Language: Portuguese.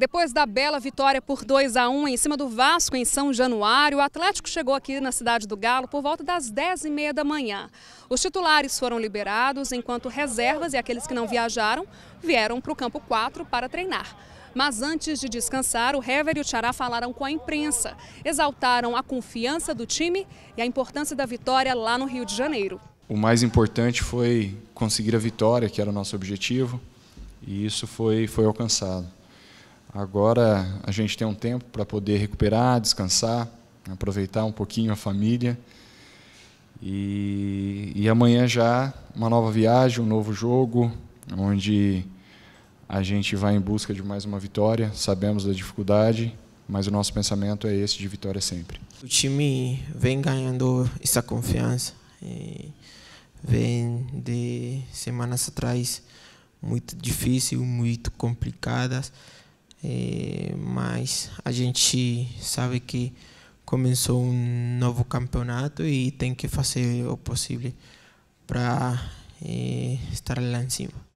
Depois da bela vitória por 2 a 1 em cima do Vasco em São Januário, o Atlético chegou aqui na cidade do Galo por volta das 10h30 da manhã. Os titulares foram liberados, enquanto reservas e aqueles que não viajaram vieram para o campo 4 para treinar. Mas antes de descansar, o Hever e o Xará falaram com a imprensa, exaltaram a confiança do time e a importância da vitória lá no Rio de Janeiro. O mais importante foi conseguir a vitória, que era o nosso objetivo, e isso foi, foi alcançado. Agora a gente tem um tempo para poder recuperar, descansar, aproveitar um pouquinho a família. E, e amanhã já uma nova viagem, um novo jogo, onde a gente vai em busca de mais uma vitória. Sabemos da dificuldade, mas o nosso pensamento é esse de vitória sempre. O time vem ganhando essa confiança. vem de semanas atrás muito difícil, muito complicadas. É, mas a gente sabe que começou um novo campeonato e tem que fazer o possível para é, estar lá em cima.